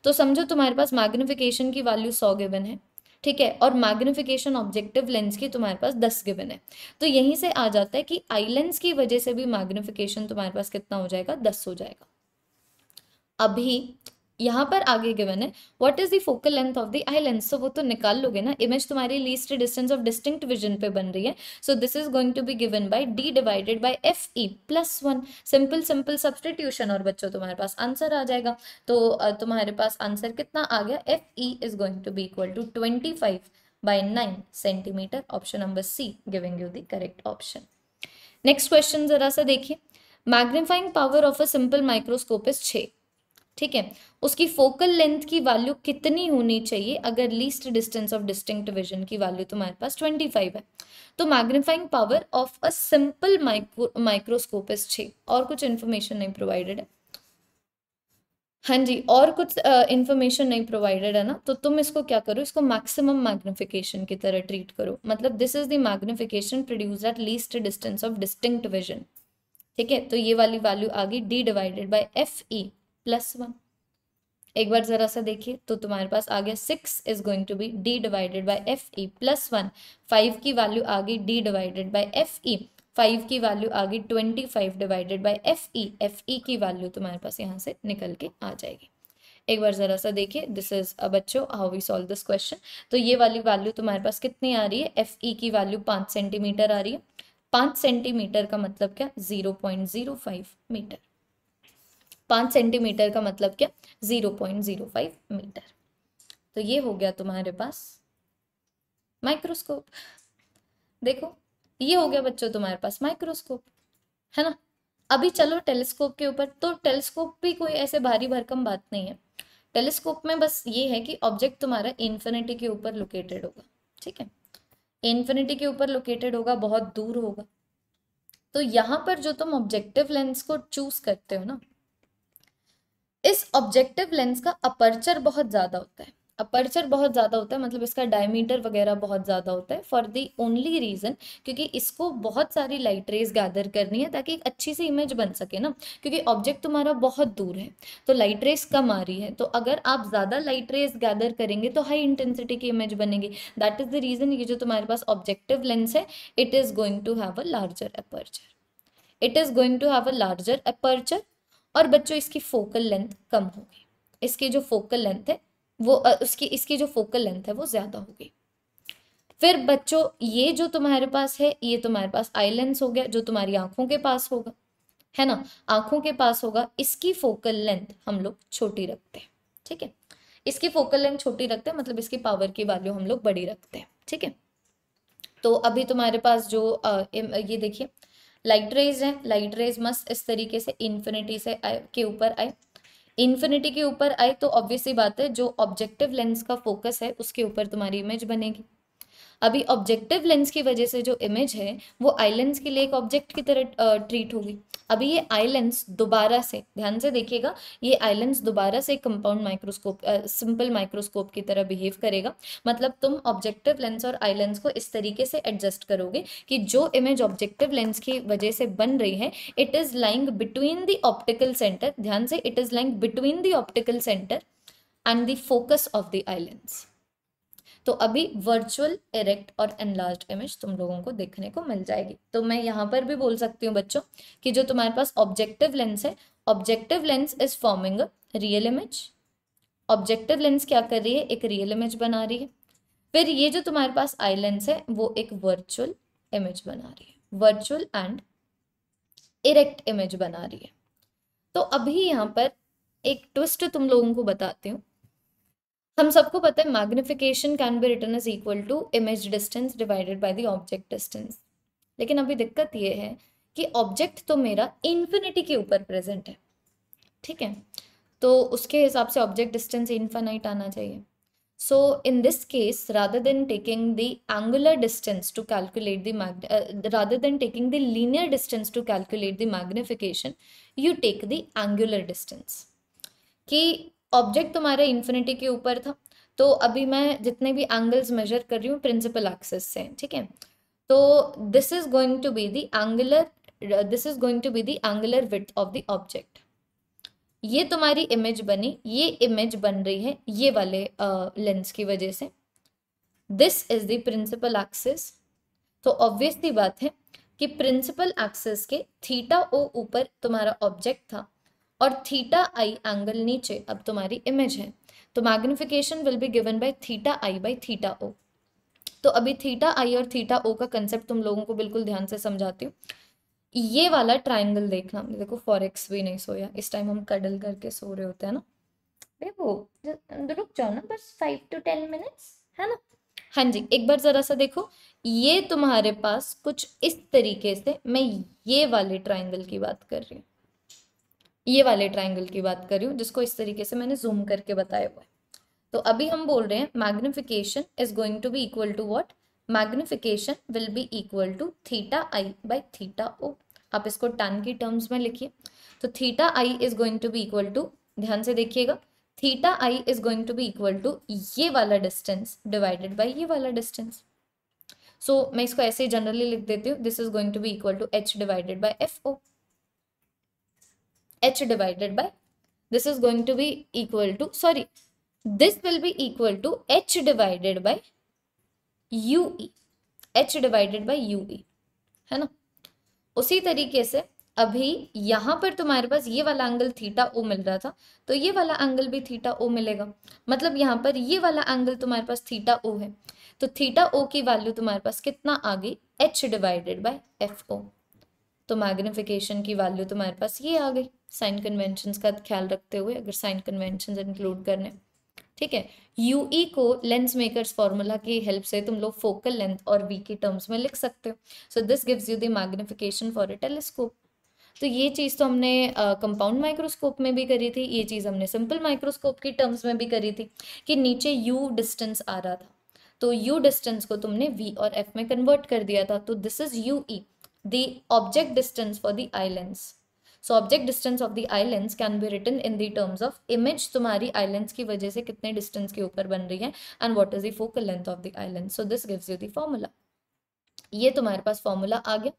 A: तो समझो तुम्हारे पास मैग्निफिकेशन की वैल्यू सौ गिवन है ठीक है और मैग्निफिकेशन ऑब्जेक्टिव लेंस की तुम्हारे पास दस गिवन है तो यहीं से आ जाता है कि आई लेंस की वजह से भी मैग्निफिकेशन तुम्हारे पास कितना हो जाएगा दस हो जाएगा अभी यहाँ पर आगे गिवन है what is the focal length of the eye lens so वो तो निकाल लोगे ना इमेज तुम्हारी least distance of distinct vision पे बन रही है so this is going to be given by D divided by F E plus one simple simple substitution और बच्चों तुम्हारे पास आंसर आ जाएगा तो तुम्हारे पास आंसर कितना आ गया F E is going to be equal to twenty five by nine centimetre option number C giving you the correct option next question जरा सा देखिए magnifying power of a simple microscope is 6 ठीक है उसकी focal length की value कितनी होनी चाहिए अगर least distance of distinct vision की वैल्यू तुम्हारे पास 25 है तो magnifying power of a simple microscope is छे और कुछ इन्फॉर्मेशन नहीं प्रोवाइडेड है हाँ जी और कुछ इन्फॉर्मेशन uh, नहीं प्रोवाइडेड है ना तो तुम इसको क्या करो इसको मैक्सिमम मैग्निफिकेशन की तरह ट्रीट करो मतलब this is the magnification produce at least distance of distinct vision ठीक है तो ये वाली वैल्यू आ गई D divided by F E plus one एक बार जरा सा देखिए तो तुम्हारे पास आ गया six is going to be D divided by F E plus one five की वैल्यू आ गई D divided by F E five की वैल्यू आ गई twenty five divided by F E F ई की वैल्यू तुम्हारे पास यहाँ से निकल के आ जाएगी एक बार जरा सा देखिए दिस इज अ बच्चों how we solve this question तो ये वाली वैल्यू तुम्हारे पास कितनी आ रही है एफ ई की वैल्यू पाँच सेंटीमीटर आ रही है पाँच सेंटीमीटर का मतलब क्या zero point zero five metre पाँच सेंटीमीटर का मतलब क्या zero point zero five metre तो ये हो गया तुम्हारे पास माइक्रोस्कोप देखो ये हो गया बच्चों तुम्हारे पास माइक्रोस्कोप है ना अभी चलो टेलीस्कोप के ऊपर तो टेलीस्कोप भी कोई ऐसे भारी भरकम बात नहीं है टेलीस्कोप में बस ये है कि ऑब्जेक्ट तुम्हारा इन्फिनिटी के ऊपर लोकेटेड होगा ठीक है इन्फिनिटी के ऊपर लोकेटेड होगा बहुत दूर होगा तो यहाँ पर जो तुम ऑब्जेक्टिव लेंस को चूज करते हो ना इस ऑब्जेक्टिव लेंस का अपर्चर बहुत ज़्यादा होता है अपर्चर बहुत ज़्यादा होता है मतलब इसका डायमीटर वगैरह बहुत ज़्यादा होता है फॉर दी ओनली रीज़न क्योंकि इसको बहुत सारी लाइट रेज गैदर करनी है ताकि एक अच्छी सी इमेज बन सके ना क्योंकि ऑब्जेक्ट तुम्हारा बहुत दूर है तो लाइट रेज कम आ रही है तो अगर आप ज़्यादा लाइट रेज गैदर करेंगे तो हाई इंटेंसिटी की इमेज बनेगी दैट इज़ द रीज़न ये जो तुम्हारे पास ऑब्जेक्टिव लेंस है it is going to have a larger aperture it is going to have a larger aperture और बच्चों इसकी फोकल लेंथ कम होगी इसकी जो फोकल लेंथ है वो उसकी इसकी जो फोकल लेंथ है वो ज़्यादा होगी फिर बच्चों ये जो तुम्हारे पास है ये तुम्हारे पास आई लेंस हो गया जो तुम्हारी आंखों के पास होगा है ना आंखों के पास होगा इसकी फोकल लेंथ हम लोग छोटी रखते हैं ठीक है इसकी फोकल लेंथ छोटी रखते हैं मतलब इसकी पावर की वैल्यू हम लोग बड़ी रखते हैं ठीक है तो अभी तुम्हारे पास जो ये देखिए लाइट रेज है लाइट रेज मस्त इस तरीके से इन्फिनिटी से आए के ऊपर आए इन्फिनिटी के ऊपर आए तो ऑब्वियसली बात है जो ऑब्जेक्टिव लेंस का फोकस है उसके ऊपर तुम्हारी इमेज बनेगी अभी ऑब्जेक्टिव लेंस की वजह से जो इमेज है वो आई लेंस के लिए एक ऑब्जेक्ट की तरह ट्रीट होगी अभी ये आई लेंस दोबारा से ध्यान से देखिएगा ये आई लेंस दोबारा से कंपाउंड माइक्रोस्कोप सिंपल माइक्रोस्कोप की तरह बिहेव करेगा मतलब तुम ऑब्जेक्टिव लेंस और आई लेंस को इस तरीके से एडजस्ट करोगे कि जो इमेज ऑब्जेक्टिव लेंस की वजह से बन रही है it is lying between the optical centre ध्यान से it is lying between the optical centre the focus of the eye lens तो अभी वर्चुअल इरेक्ट और एनलार्ज इमेज तुम लोगों को देखने को मिल जाएगी तो मैं यहाँ पर भी बोल सकती हूँ बच्चों कि जो तुम्हारे पास ऑब्जेक्टिव लेंस है objective lens is forming real image objective lens क्या कर रही है एक रियल इमेज बना रही है फिर ये जो तुम्हारे पास आई लेंस है वो एक वर्चुअल इमेज बना रही है वर्चुअल एंड इरेक्ट इमेज बना रही है तो अभी यहाँ पर एक ट्विस्ट तुम लोगों को बताती हूँ हम सबको पता है magnification can be written is equal to image distance divided by the object distance लेकिन अभी दिक्कत ये है कि ऑब्जेक्ट तो मेरा इन्फिनिटी के ऊपर प्रेजेंट है ठीक है तो उसके हिसाब से ऑब्जेक्ट डिस्टेंस इन्फेनाइट आना चाहिए so in this case rather than taking the angular distance to calculate the mag rather than taking the linear distance to calculate the magnification you take the angular distance कि object तुम्हारा infinity के ऊपर था तो अभी मैं जितने भी एंगल्स मेजर कर रही हूँ प्रिंसिपल एक्सेस से ठीक है तो this is going to be the angular this is going to be the angular width of the object ये तुम्हारी इमेज बनी ये इमेज बन रही है ये वाले लेंस uh, की वजह से this is the principal axis तो ऑब्वियसली बात है कि प्रिंसिपल एक्सेस के थीटा ओ ऊपर तुम्हारा ऑब्जेक्ट था और थीटा आई एंगल नीचे अब तुम्हारी इमेज है तो magnification will be given by theta I by theta O तो अभी थीटा आई और थीटा ओ का कंसेप्ट तुम लोगों को बिल्कुल ध्यान से समझाती हूँ ये वाला ट्राइंगल देखना देखो फॉरेक्स भी नहीं सोया इस टाइम हम कडल करके सो रहे होते हैं ना देखो रुक जाओ ना बस फाइव टू टेन मिनट्स है ना हाँ जी एक बार ज़रा सा देखो ये तुम्हारे पास कुछ इस तरीके से मैं ये वाले ट्राइंगल की बात कर रही हूँ ये वाले ट्राइंगल की बात कर रही हूँ जिसको इस तरीके से मैंने जूम करके बताया हुआ है तो अभी हम बोल रहे हैं magnification is going to be equal to what magnification will be equal to theta I by theta O आप इसको टन की टर्म्स में लिखिए तो theta I is going to be equal to ध्यान से देखिएगा theta I is going to be equal to ये वाला डिस्टेंस डिवाइडेड बाई ये वाला डिस्टेंस सो so, मैं इसको ऐसे ही जनरली लिख देती हूँ this is going to be equal to H divided by F O h divided by this is going to be equal to sorry this will be equal to h divided by ue h divided by ue है ना उसी तरीके से अभी यहां पर तुम्हारे पास ये वाला एंगल थीटा ओ मिल रहा था तो ये वाला एंगल भी थीटा ओ मिलेगा मतलब यहां पर ये वाला एंगल तुम्हारे पास थीटा ओ है तो थीटा ओ की वैल्यू तुम्हारे पास कितना आ गई H divided by F O तो मैग्निफिकेशन की वैल्यू तुम्हारे पास ये आ गई साइन कन्वेंशन का ख्याल रखते हुए अगर साइन कन्वेंशन इंक्लूड करने ठीक है यू ई e को लेंस मेकर्स फॉर्मूला की हेल्प से तुम लोग फोकल लेंथ और वी की टर्म्स में लिख सकते हो so this gives you the magnification for a telescope तो ये चीज़ तो हमने कंपाउंड uh, माइक्रोस्कोप में भी करी थी ये चीज़ हमने सिंपल माइक्रोस्कोप की टर्म्स में भी करी थी कि नीचे यू डिस्टेंस आ रहा था तो यू डिस्टेंस को तुमने वी और एफ में कन्वर्ट कर दिया था तो this is u e the object distance for the islands. So object distance of the islands can be written in the terms of image तुम्हारी islands की वजह से कितने distance ke upar बन रही है and what is the focal length of the island so this gives you the formula ये तुम्हारे पास फॉर्मूला आ गया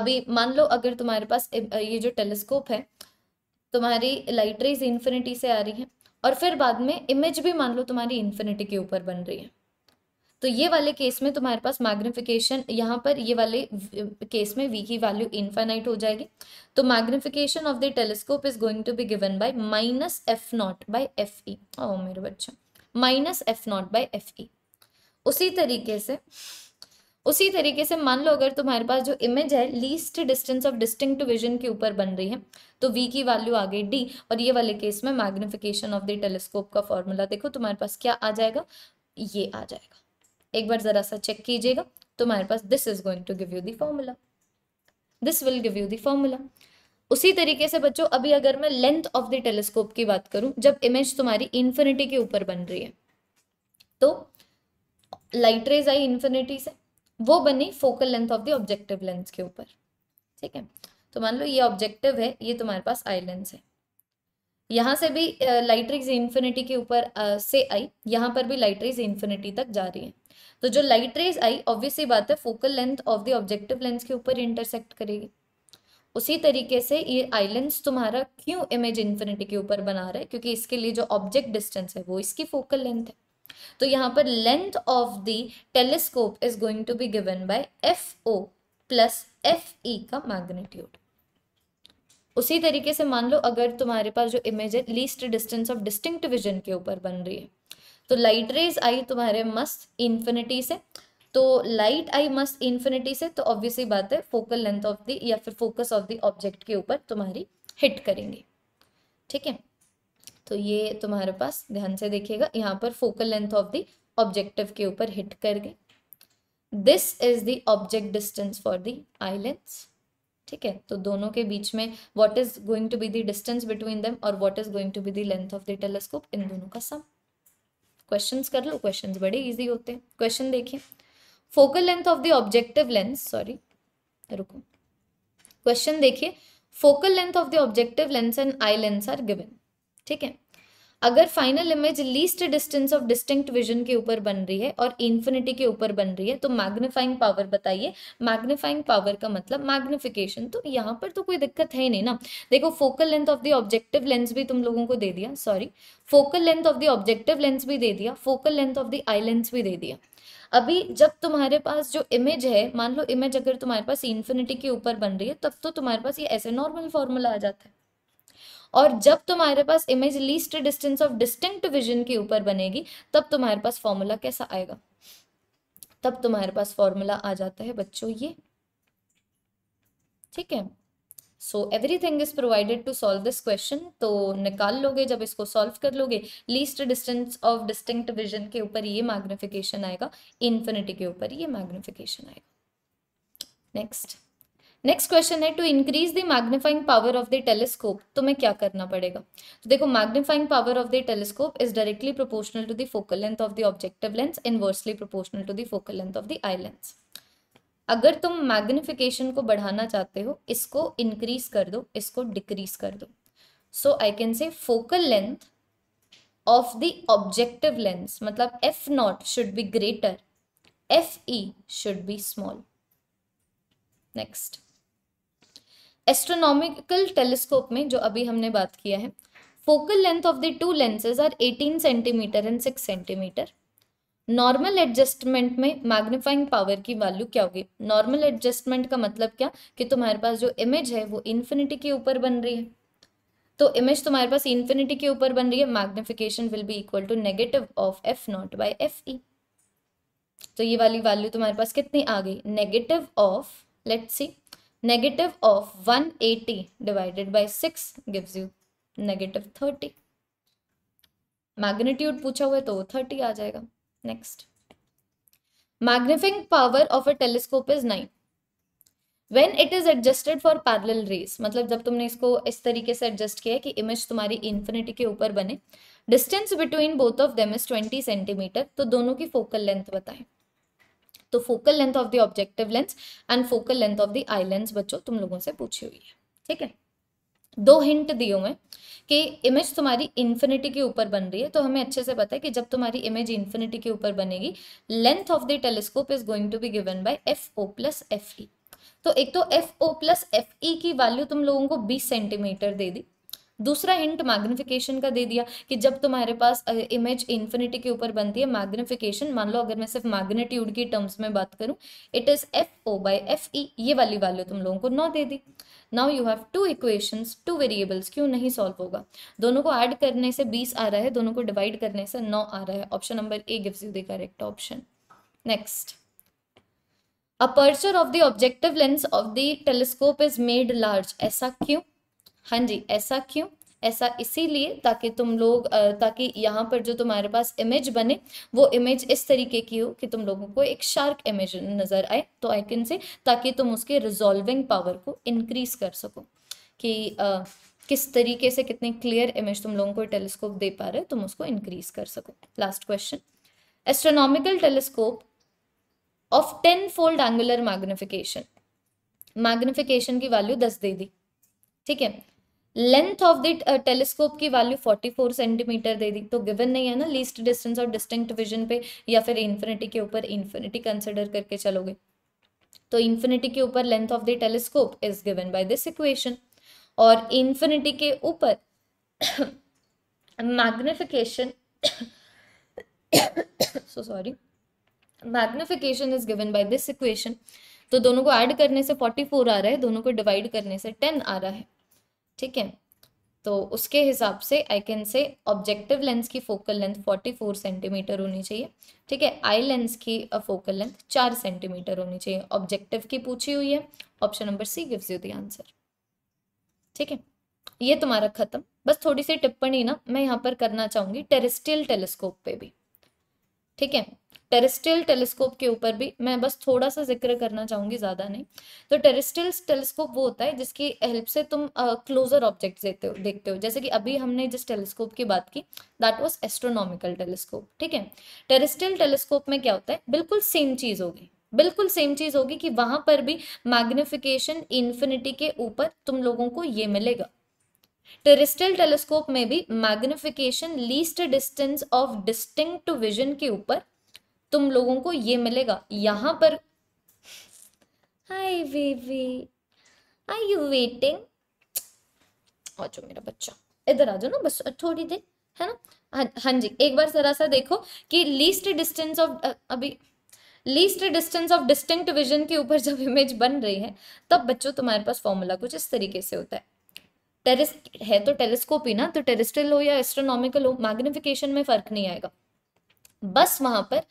A: अभी मान लो अगर तुम्हारे पास ये जो टेलीस्कोप है तुम्हारी लाइट रेज इन्फिनिटी से आ रही है और फिर बाद में इमेज भी मान लो तुम्हारी इन्फिनिटी के ऊपर बन रही है तो ये वाले केस में तुम्हारे पास मैग्निफिकेशन यहाँ पर ये वाले केस में वी की वैल्यू इन्फाइनाइट हो जाएगी तो magnification of the telescope is going to be given by minus f not by F e o मेरे बच्चा minus f not by F E उसी तरीके से उसी तरीके से मान लो अगर तुम्हारे पास जो इमेज है least distance of distinct vision के ऊपर बन रही है तो वी की वैल्यू आ गई डी और ये वाले केस में मैग्निफिकेशन ऑफ द टेलीस्कोप का फॉर्मूला देखो तुम्हारे पास क्या आ जाएगा ये आ जाएगा एक बार ज़रा सा चेक कीजिएगा तो हमारे पास this is going to give you the formula this will give you the formula उसी तरीके से बच्चों अभी अगर मैं लेंथ ऑफ द टेलीस्कोप की बात करूं जब इमेज तुम्हारी इन्फिनिटी के ऊपर बन रही है तो लाइट रेज आई इन्फिनिटी से वो बनी focal length of the objective lens के ऊपर ठीक है तो मान लो ये ऑब्जेक्टिव है ये तुम्हारे पास आई लेंस है यहां से भी लाइट रेज इन्फिनिटी के ऊपर से आई यहां पर भी लाइट रेज इन्फिनिटी तक जा रही है तो जो लाइट रेज आई ऑब्वियसली बात है focal length of the objective lens के ऊपर इंटरसेक्ट करेगी उसी तरीके से ये आइलैंड्स तुम्हारा क्यों इमेज इन्फिनिटी के ऊपर बना रहा है क्योंकि इसके लिए जो ऑब्जेक्ट डिस्टेंस है वो इसकी फोकल लेंथ है तो यहाँ पर length of the telescope is going to be given by F o plus F e का मैग्नीट्यूड उसी तरीके से मान लो अगर तुम्हारे पास जो इमेज है least distance of distinct vision के ऊपर बन रही है तो लाइट रेज आई तुम्हारे मस्त इन्फिनिटी से तो लाइट आई मस्त इन्फिनिटी से तो ऑब्वियसली बात है फोकल लेंथ ऑफ द या फिर फोकस ऑफ द ऑब्जेक्ट के ऊपर तुम्हारी हिट करेंगे ठीक है तो ये तुम्हारे पास ध्यान से देखिएगा यहाँ पर focal length of the objective के ऊपर हिट कर गए this is the object distance for the eye length ठीक है तो दोनों के बीच में what is going to be the distance between them और what is going to be the length of the telescope इन दोनों का सम क्वेश्चंस कर लो क्वेश्चंस बड़े इजी होते हैं क्वेश्चन देखिए focal length of the objective lens sorry रुको क्वेश्चन देखिए focal length of the objective lens and eye lens are given ठीक है अगर final image least distance of distinct vision के ऊपर बन रही है और इन्फिनिटी के ऊपर बन रही है तो मैग्नीफाइंग पावर बताइए मैग्नीफाइंग पावर का मतलब मैग्निफिकेशन तो यहाँ पर तो कोई दिक्कत है ही नहीं ना देखो focal length of the objective lens भी तुम लोगों को दे दिया sorry focal length of the objective lens भी दे दिया focal length of the eye lens भी दे दिया अभी जब तुम्हारे पास जो इमेज है मान लो इमेज अगर तुम्हारे पास इन्फिनिटी के ऊपर बन रही है तब तो तुम्हारे पास ये ऐसे नॉर्मल फॉर्मूला आ जाता है और जब तुम्हारे पास image least distance of distinct vision के ऊपर बनेगी तब तुम्हारे पास फॉर्मूला कैसा आएगा तब तुम्हारे पास फॉर्मूला आ जाता है बच्चों ये ठीक है so everything is provided to solve this question तो निकाल लोगे जब इसको सॉल्व कर लोगे least distance of distinct vision के ऊपर ये मैग्निफिकेशन आएगा इन्फिनिटी के ऊपर ये मैग्निफिकेशन आएगा नेक्स्ट नेक्स्ट क्वेश्चन है to increase the magnifying power of the telescope तो मैं क्या करना पड़ेगा तो देखो magnifying power of the telescope is directly proportional to the focal length of the objective lens inversely proportional to the focal length of the eye lens अगर तुम magnification को बढ़ाना चाहते हो इसको इंक्रीज कर दो इसको डिक्रीज कर दो so I can say focal length of the objective lens मतलब f not should be greater f e should be small next astronomical telescope में जो अभी हमने बात किया है focal length of the two lenses are 18 centimetre and 6 centimetre normal adjustment में magnifying power की वैल्यू क्या होगी नॉर्मल एडजस्टमेंट का मतलब क्या कि तुम्हारे पास जो इमेज है वो इन्फिनिटी के ऊपर बन रही है तो इमेज तुम्हारे पास इन्फिनिटी के ऊपर बन रही है magnification will be equal to negative of f not by F E तो ये वाली वैल्यू तुम्हारे पास कितनी आ गई negative of let see negative of 180 divided by 6 gives you negative 30 Magnitude पूछा हुआ है तो 30 आ जाएगा Next. Magnifying power of a telescope is 9. When it is adjusted for parallel rays, मतलब जब तुमने इसको इस तरीके से adjust किया कि इमेज तुम्हारी infinity के ऊपर बने distance between both of them is 20 centimetre तो दोनों की फोकल लेंथ बताएं तो focal length of the objective lens and focal length of the eye lens बच्चों तुम लोगों से पूछी हुई है ठीक है दो हिंट दिए हुए कि इमेज तुम्हारी इन्फिनिटी के ऊपर बन रही है तो हमें अच्छे से पता है कि जब तुम्हारी इमेज इन्फिनिटी के ऊपर बनेगी length of the telescope is going to be given by F o plus F E तो एक तो f o plus F E की वैल्यू तुम लोगों को बीस सेंटीमीटर दे दी दूसरा हिंट मैग्निफिकेशन का दे दिया कि जब तुम्हारे पास इमेज इन्फिनिटी के ऊपर बनती है मैग्निफिकेशन मान लो अगर मैं सिर्फ मैग्नेट्यूड की टर्म्स में बात करूं it is f o by F e ये वाली वैल्यू तुम लोगों को नौ दे दी now you have two equations two variables क्यों नहीं सॉल्व होगा दोनों को ऐड करने से बीस आ रहा है दोनों को डिवाइड करने से नौ आ रहा है option number A gives you the correct option next aperture of the objective lens of the telescope is made large ऐसा क्यों हाँ जी ऐसा क्यों ऐसा इसीलिए ताकि तुम लोग ताकि यहाँ पर जो तुम्हारे पास इमेज बने वो इमेज इस तरीके की हो कि तुम लोगों को एक शार्क इमेज नज़र आए तो आई कैन से ताकि तुम उसके रिजॉल्विंग पावर को इनक्रीज कर सको कि आ, किस तरीके से कितने क्लियर इमेज तुम लोगों को टेलीस्कोप दे पा रहे तुम उसको इंक्रीज कर सको last question astronomical telescope of ten fold angular magnification magnification की वैल्यू दस दे दी ठीक है लेंथ ऑफ द टेलीस्कोप की वैल्यू 44 सेंटीमीटर दे दी तो गिवन नहीं है ना लीस्ट डिस्टेंस और डिस्टिंक्ट विजन पे या फिर इन्फिनिटी के ऊपर इन्फिनिटी कंसिडर करके चलोगे तो इन्फिनिटी के ऊपर length of the telescope is given by this equation और इन्फिनिटी के ऊपर magnification so sorry magnification is given by this equation तो दोनों को ऐड करने से 44 आ रहा है दोनों को डिवाइड करने से 10 आ रहा है ठीक है तो उसके हिसाब से I can say objective lens की फोकल लेंथ 44 सेंटीमीटर होनी चाहिए ठीक है आई लेंस की फोकल लेंथ चार सेंटीमीटर होनी चाहिए ऑब्जेक्टिव की पूछी हुई है option number C gives you the answer ठीक है ये तुम्हारा खत्म बस थोड़ी सी टिप्पणी ना मैं यहाँ पर करना चाहूंगी टेरेस्ट्रियल टेलीस्कोप पे भी ठीक है टेरेस्ट्रियल टेलीस्कोप के ऊपर भी मैं बस थोड़ा सा जिक्र करना चाहूंगी ज़्यादा नहीं तो टेरेस्ट्रियल टेलीस्कोप वो होता है जिसकी हेल्प से तुम क्लोजर ऑब्जेक्ट देते हो देखते हो जैसे कि अभी हमने जिस टेलीस्कोप की बात की दैट वॉज एस्ट्रोनॉमिकल टेलीस्कोप ठीक है टेरेस्ट्रियल टेलीस्कोप में क्या होता है बिल्कुल सेम चीज़ होगी बिल्कुल सेम चीज़ होगी कि वहां पर भी मैग्निफिकेशन इन्फिनिटी के ऊपर तुम लोगों को ये मिलेगा टेरिस्टल टेलीस्कोप में भी magnification least distance of distinct vision के ऊपर तुम लोगों को ये मिलेगा यहाँ पर hi baby are you waiting आ जाओ मेरा बच्चा इधर आ जाओ ना बस थोड़ी देर है ना हाँ हाँ जी एक बार जरा सा देखो कि लीस्ट डिस्टेंस ऑफ अभी least distance of distinct vision के ऊपर जब इमेज बन रही है तब बच्चों तुम्हारे पास फॉर्मूला कुछ इस तरीके से होता है टेरिस है तो टेलीस्कोप ही ना तो टेरिस्टल हो या एस्ट्रोनॉमिकल हो मैग्निफिकेशन में फर्क नहीं आएगा बस वहां पर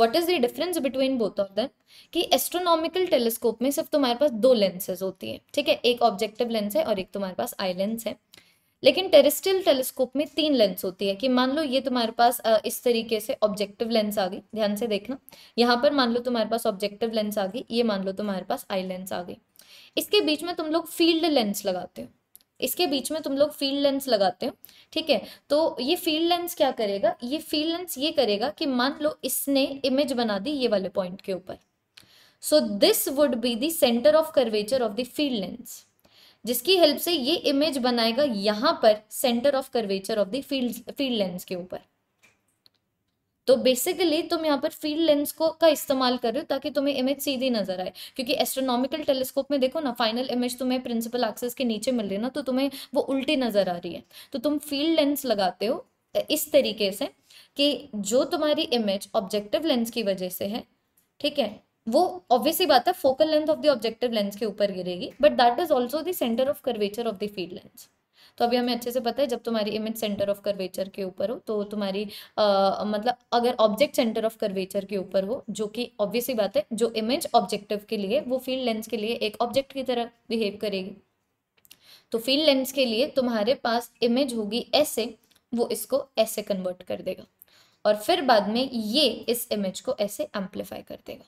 A: what is the difference between both of them कि एस्ट्रोनॉमिकल टेलीस्कोप में सिर्फ तुम्हारे पास दो लेंसेज होती है ठीक है एक ऑब्जेक्टिव लेंस है और एक तुम्हारे पास आई लेंस है लेकिन टेरिस्टल टेलीस्कोप में तीन लेंस होती है कि मान लो ये तुम्हारे पास इस तरीके से ऑब्जेक्टिव लेंस आ गई ध्यान से देखना यहाँ पर मान लो तुम्हारे पास ऑब्जेक्टिव लेंस आ गई ये मान लो तुम्हारे पास आई लेंस आ गई इसके बीच में तुम लोग फील्ड लेंस लगाते हो इसके बीच में तुम लोग फील्ड लेंस लगाते हो ठीक है तो ये फील्ड लेंस क्या करेगा ये फील्ड लेंस ये करेगा कि मान लो इसने इमेज बना दी ये वाले पॉइंट के ऊपर so this would be the centre of curvature of the field lens जिसकी हेल्प से ये इमेज बनाएगा यहां पर centre of curvature of the field field lens के ऊपर तो बेसिकली तुम यहाँ पर फील्ड लेंस को का इस्तेमाल कर रहे हो ताकि तुम्हें इमेज सीधी नजर आए क्योंकि एस्ट्रोनॉमिकल टेलीस्कोप में देखो ना फाइनल इमेज तुम्हें प्रिंसिपल एक्सेस के नीचे मिल रही है ना तो तुम्हें वो उल्टी नजर आ रही है तो तुम फील्ड लेंस लगाते हो इस तरीके से कि जो तुम्हारी इमेज ऑब्जेक्टिव लेंस की वजह से है ठीक है वो ऑब्वियसली बात है focal length of the objective lens के ऊपर गिरेगी but that is also centre of curvature of the field lens तो अभी हमें अच्छे से पता है जब तुम्हारी इमेज सेंटर ऑफ कर्वेचर के ऊपर हो तो तुम्हारी आ, मतलब अगर ऑब्जेक्ट सेंटर ऑफ कर्वेचर के ऊपर हो जो कि ऑब्वियसली बात है जो इमेज ऑब्जेक्टिव के लिए वो फील्ड लेंस के लिए एक ऑब्जेक्ट की तरह बिहेव करेगी तो फील्ड लेंस के लिए तुम्हारे पास इमेज होगी ऐसे वो इसको ऐसे कन्वर्ट कर देगा और फिर बाद में ये इस इमेज को ऐसे एम्प्लीफाई कर देगा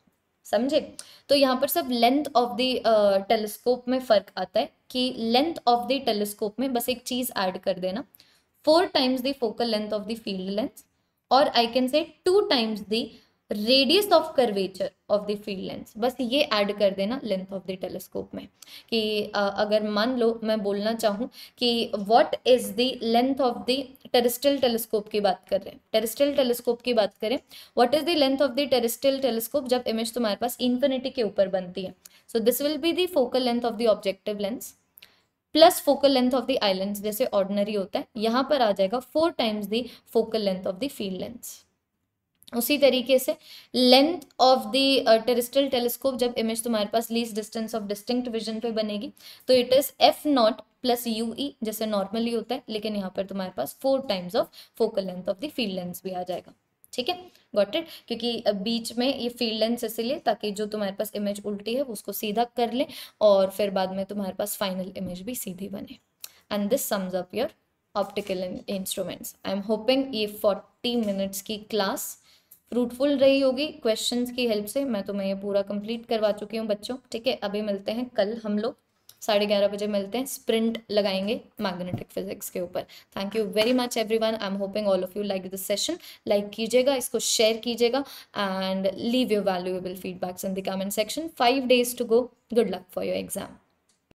A: समझे तो यहाँ पर सब लेंथ ऑफ द टेलीस्कोप में फर्क आता है कि लेंथ ऑफ द टेलीस्कोप में बस एक चीज ऐड कर देना four times the focal length of the field length और I can say two times the radius of curvature of the field lens बस ये ऐड कर देना लेंथ ऑफ द टेलीस्कोप में कि uh, अगर मान लो मैं बोलना चाहूँ कि what is the length of the terrestrial telescope की बात कर रहे हैं टेरेस्ट्रियल टेलीस्कोप की बात करें what is the length of the terrestrial telescope जब इमेज तुम्हारे पास इंफिनिटी के ऊपर बनती है so this will be the focal length of the objective lens plus focal length of the island जैसे ऑर्डनरी होता है यहाँ पर आ जाएगा four times the focal length of the field lens उसी तरीके से length of the terrestrial telescope जब इमेज तुम्हारे पास least distance of distinct vision पे बनेगी तो it is f not plus u e जैसे नॉर्मली होता है लेकिन यहाँ पर तुम्हारे पास four times of focal length of the field lens भी आ जाएगा ठीक है गॉट इट क्योंकि बीच में ये फील्ड लेंस इसीलिए ताकि जो तुम्हारे पास इमेज उल्टी है उसको सीधा कर ले और फिर बाद में तुम्हारे पास फाइनल इमेज भी सीधी बने and this sums up your optical instruments I am hoping ये फोर्टी मिनट्स की क्लास फ्रूटफुल रही होगी क्वेश्चंस की हेल्प से मैं तुम्हें ये पूरा कंप्लीट करवा चुकी हूँ बच्चों ठीक है अभी मिलते हैं कल हम लोग साढ़े ग्यारह बजे मिलते हैं स्प्रिंट लगाएंगे मैग्नेटिक फिजिक्स के ऊपर thank you very much everyone I am hoping all of you like this session like कीजिएगा इसको शेयर कीजिएगा and leave your valuable feedbacks in the comment section five days to go good luck for your exam